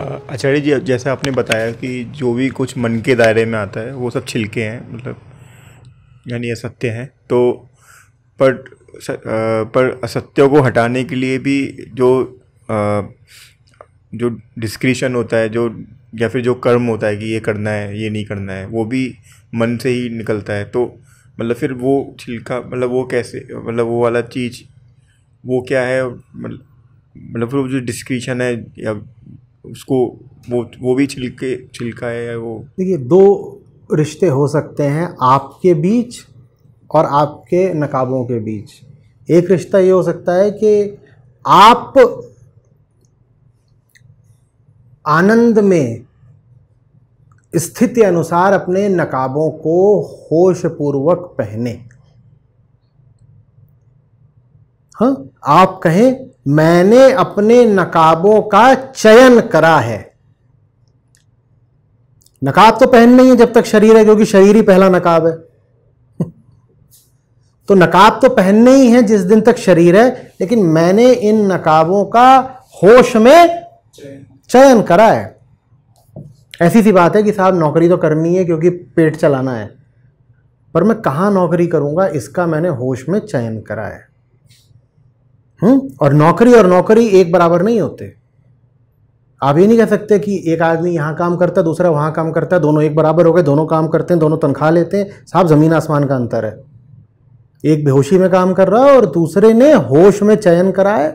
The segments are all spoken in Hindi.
आचार्य जी जैसे आपने बताया कि जो भी कुछ मन के दायरे में आता है वो सब छिलके हैं मतलब यानी असत्य हैं तो पर पर असत्यों को हटाने के लिए भी जो जो डिस्क्रिशन होता है जो या फिर जो कर्म होता है कि ये करना है ये नहीं करना है वो भी मन से ही निकलता है तो मतलब फिर वो छिलका मतलब वो कैसे मतलब वो वाला चीज़ वो क्या है मतलब मतलब फिर जो डिस्क्रिशन है या उसको वो वो भी छिलके छिलका है वो देखिए दो रिश्ते हो सकते हैं आपके बीच और आपके नकाबों के बीच एक रिश्ता ये हो सकता है कि आप आनंद में स्थिति अनुसार अपने नकाबों को होशपूर्वक पहने हाँ आप कहें मैंने अपने नकाबों का चयन करा है नकाब तो पहन नहीं है जब तक शरीर है क्योंकि शरीर ही पहला नकाब है तो नकाब तो पहनने ही है जिस दिन तक शरीर है लेकिन मैंने इन नकाबों का होश में चयन करा है ऐसी सी बात है कि साहब नौकरी तो करनी है क्योंकि पेट चलाना है पर मैं कहाँ नौकरी करूँगा इसका मैंने होश में चयन करा है हुँ? हम्म? और नौकरी और नौकरी एक बराबर नहीं होते आप ये नहीं कह सकते कि एक आदमी यहां काम करता है दूसरा वहां काम करता है दोनों एक बराबर हो गए दोनों काम करते हैं दोनों तनख्वाह लेते हैं साहब ज़मीन आसमान का अंतर है एक बेहोशी में काम कर रहा है और दूसरे ने होश में चयन कराया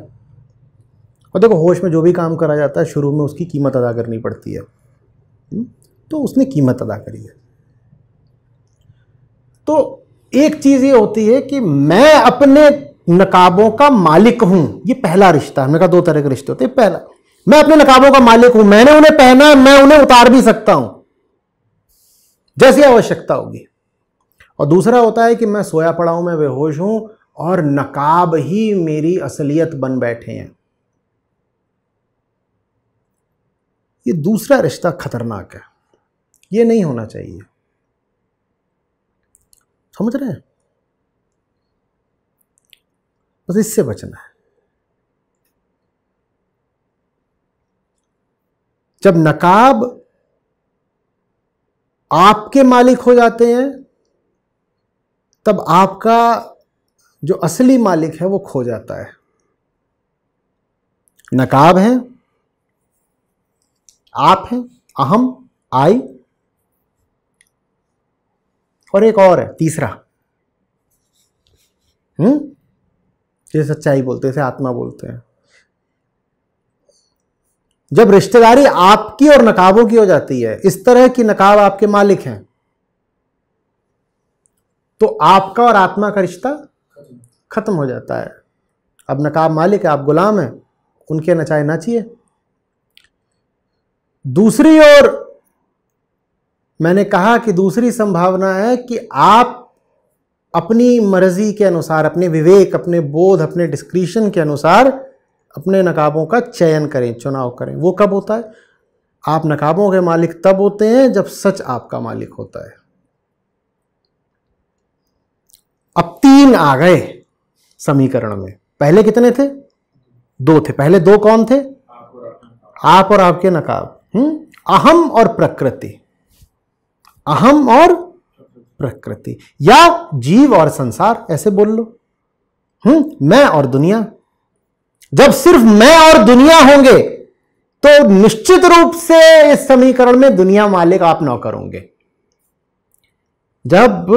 और देखो होश में जो भी काम करा जाता है शुरू में उसकी कीमत अदा करनी पड़ती है हम्म? तो उसने कीमत अदा करी है तो एक चीज़ ये होती है कि मैं अपने नकाबों का मालिक हूं ये पहला रिश्ता मेरे कहा दो तरह के रिश्ते होते हैं पहला मैं अपने नकाबों का मालिक हूं मैंने उन्हें पहना है मैं उन्हें उतार भी सकता हूं जैसी आवश्यकता होगी और दूसरा होता है कि मैं सोया पड़ा हूं मैं बेहोश हूं और नकाब ही मेरी असलियत बन बैठे हैं ये दूसरा रिश्ता खतरनाक है ये नहीं होना चाहिए समझ रहे हैं बस इससे बचना है जब नकाब आपके मालिक हो जाते हैं तब आपका जो असली मालिक है वो खो जाता है नकाब है आप हैं अहम आई और एक और है तीसरा हम्म जिसे सच्चाई बोलते हैं इसे आत्मा बोलते हैं जब रिश्तेदारी आपकी और नकाबों की हो जाती है इस तरह की नकाब आपके मालिक हैं तो आपका और आत्मा का रिश्ता खत्म हो जाता है अब नकाब मालिक है आप गुलाम हैं उनके नचाए नाचिए दूसरी ओर मैंने कहा कि दूसरी संभावना है कि आप अपनी मर्जी के अनुसार अपने विवेक अपने बोध अपने डिस्क्रिशन के अनुसार अपने नकाबों का चयन करें चुनाव करें वो कब होता है आप नकाबों के मालिक तब होते हैं जब सच आपका मालिक होता है अब तीन आ गए समीकरण में पहले कितने थे दो थे पहले दो कौन थे आप और आपके नकाब हम्म अहम और प्रकृति अहम और प्रकृति या जीव और संसार ऐसे बोल लो हम्म मैं और दुनिया जब सिर्फ मैं और दुनिया होंगे तो निश्चित रूप से इस समीकरण में दुनिया मालिक आप नौकर होंगे जब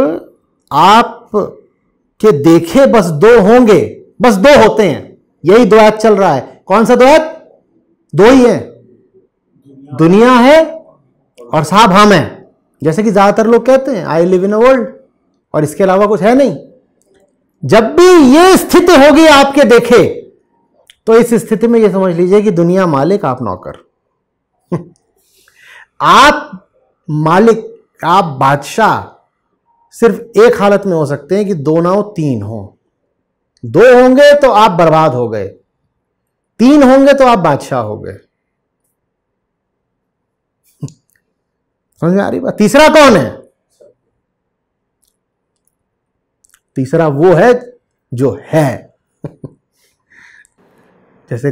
आप के देखे बस दो होंगे बस दो होते हैं यही द्वैत चल रहा है कौन सा द्वैत दो ही है दुनिया है और साहब हम हैं जैसे कि ज़्यादातर लोग कहते हैं I live in a world और इसके अलावा कुछ है नहीं जब भी ये स्थिति होगी आपके देखे तो इस स्थिति में ये समझ लीजिए कि दुनिया मालिक आप नौकर आप मालिक आप बादशाह सिर्फ एक हालत में हो सकते हैं कि दो ना हो तीन हो दो होंगे तो आप बर्बाद हो गए तीन होंगे तो आप बादशाह हो गए समझ में आ रही बात तीसरा कौन है तीसरा वो है जो है जैसे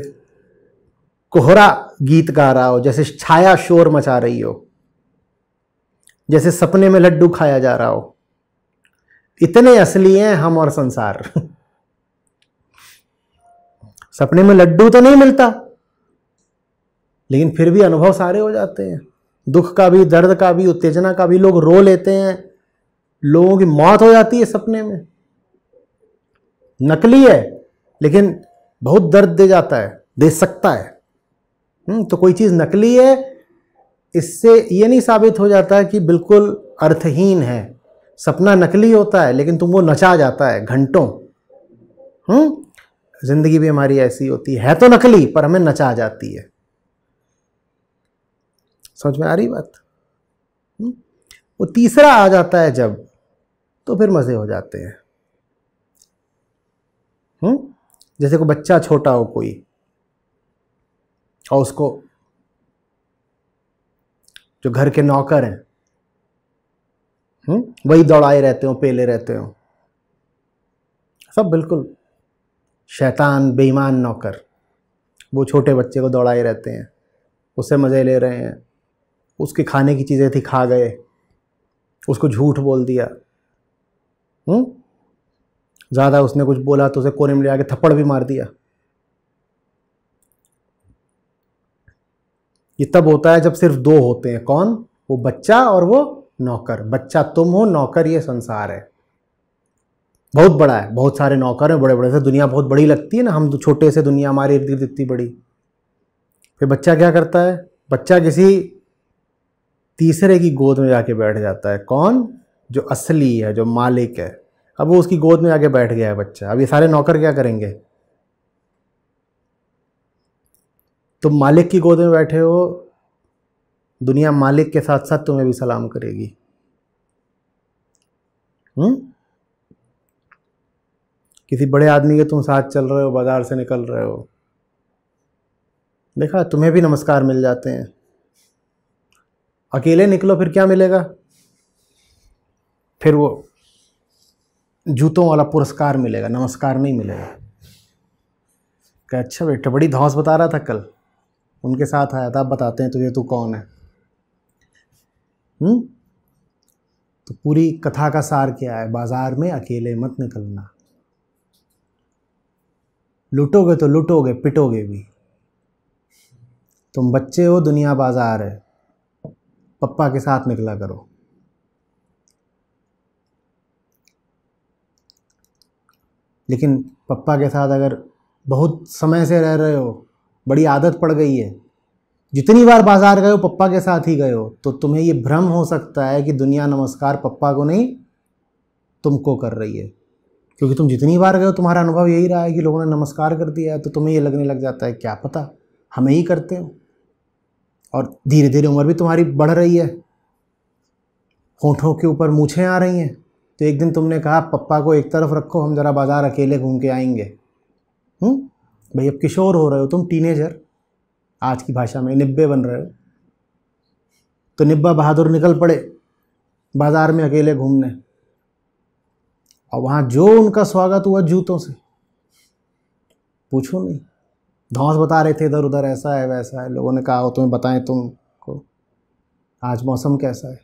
कोहरा गीत गा रहा हो जैसे छाया शोर मचा रही हो जैसे सपने में लड्डू खाया जा रहा हो इतने असली हैं हम और संसार सपने में लड्डू तो नहीं मिलता लेकिन फिर भी अनुभव सारे हो जाते हैं दुख का भी दर्द का भी उत्तेजना का भी लोग रो लेते हैं लोगों की मौत हो जाती है सपने में नकली है लेकिन बहुत दर्द दे जाता है दे सकता है हम्म, तो कोई चीज़ नकली है इससे ये नहीं साबित हो जाता कि बिल्कुल अर्थहीन है सपना नकली होता है लेकिन तुम वो नचा जाता है घंटों हम्म जिंदगी भी हमारी ऐसी होती है, है तो नकली पर हमें नचा जाती है समझ में आ रही बात हम्म? वो तीसरा आ जाता है जब तो फिर मज़े हो जाते हैं हुँ? हम्म? जैसे कोई बच्चा छोटा हो कोई और उसको जो घर के नौकर हैं हम्म? वही दौड़ाए रहते हो पेले रहते हो सब बिल्कुल शैतान बेईमान नौकर वो छोटे बच्चे को दौड़ाए रहते हैं उससे मज़े ले रहे हैं उसके खाने की चीज़ें थी खा गए उसको झूठ बोल दिया हम्म? ज़्यादा उसने कुछ बोला तो उसे कोने में ले आके थप्पड़ भी मार दिया ये तब होता है जब सिर्फ दो होते हैं कौन वो बच्चा और वो नौकर बच्चा तुम हो नौकर ये संसार है बहुत बड़ा है बहुत सारे नौकर हैं बड़े बड़े से दुनिया बहुत बड़ी लगती है ना हम तो छोटे से दुनिया हमारे इर्द गिर्द इतनी बड़ी फिर बच्चा क्या करता है बच्चा किसी तीसरे की गोद में जाके बैठ जाता है कौन जो असली है जो मालिक है अब वो उसकी गोद में जाके बैठ गया है बच्चा अब ये सारे नौकर क्या करेंगे तुम तो मालिक की गोद में बैठे हो दुनिया मालिक के साथ साथ तुम्हें भी सलाम करेगी हुँ? हम्म? किसी बड़े आदमी के तुम साथ चल रहे हो बाजार से निकल रहे हो देखा तुम्हें भी नमस्कार मिल जाते हैं अकेले निकलो फिर क्या मिलेगा फिर वो जूतों वाला पुरस्कार मिलेगा नमस्कार नहीं मिलेगा क्या अच्छा बेटा बड़ी धौस बता रहा था कल उनके साथ आया था बताते हैं तुझे तू कौन है हुँ? हम्म? तो पूरी कथा का सार क्या है बाज़ार में अकेले मत निकलना लुटोगे तो लुटोगे पिटोगे भी तुम बच्चे हो दुनिया बाज़ार है पप्पा के साथ निकला करो लेकिन पप्पा के साथ अगर बहुत समय से रह रहे हो बड़ी आदत पड़ गई है जितनी बार बाजार गए हो पप्पा के साथ ही गए हो तो तुम्हें ये भ्रम हो सकता है कि दुनिया नमस्कार पप्पा को नहीं तुमको कर रही है क्योंकि तुम जितनी बार गए हो तुम्हारा अनुभव यही रहा है कि लोगों ने नमस्कार कर दिया है तो तुम्हें ये लगने लग जाता है क्या पता हमें ही करते हो और धीरे धीरे उम्र भी तुम्हारी बढ़ रही है होठों के ऊपर मूछें आ रही हैं तो एक दिन तुमने कहा पप्पा को एक तरफ रखो हम ज़रा बाज़ार अकेले घूम के आएंगे हूँ हम्म? भाई अब किशोर हो रहे हो तुम टीनेजर आज की भाषा में निब्बे बन रहे हो तो निब्बा बहादुर निकल पड़े बाज़ार में अकेले घूमने और वहाँ जो उनका स्वागत हुआ जूतों से पूछो नहीं धौस बता रहे थे इधर उधर ऐसा है वैसा है लोगों ने कहा हो तुम्हें बताएं तुमको आज मौसम कैसा है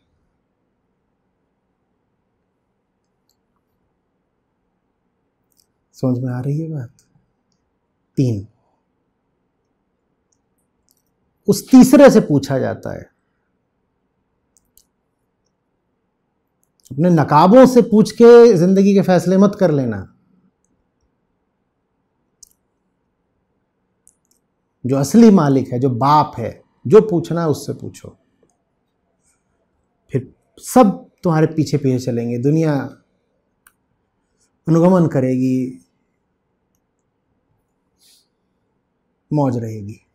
समझ में आ रही है बात तीन उस तीसरे से पूछा जाता है अपने नकाबों से पूछ के ज़िंदगी के फैसले मत कर लेना जो असली मालिक है जो बाप है जो पूछना है उससे पूछो फिर सब तुम्हारे पीछे पीछे चलेंगे दुनिया अनुगमन करेगी मौज रहेगी